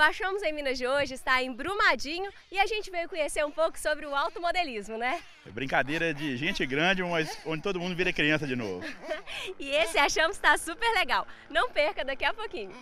O Achamos em Minas de hoje está em Brumadinho e a gente veio conhecer um pouco sobre o automodelismo, né? É brincadeira de gente grande, mas onde todo mundo vira criança de novo. e esse Achamos está super legal. Não perca daqui a pouquinho.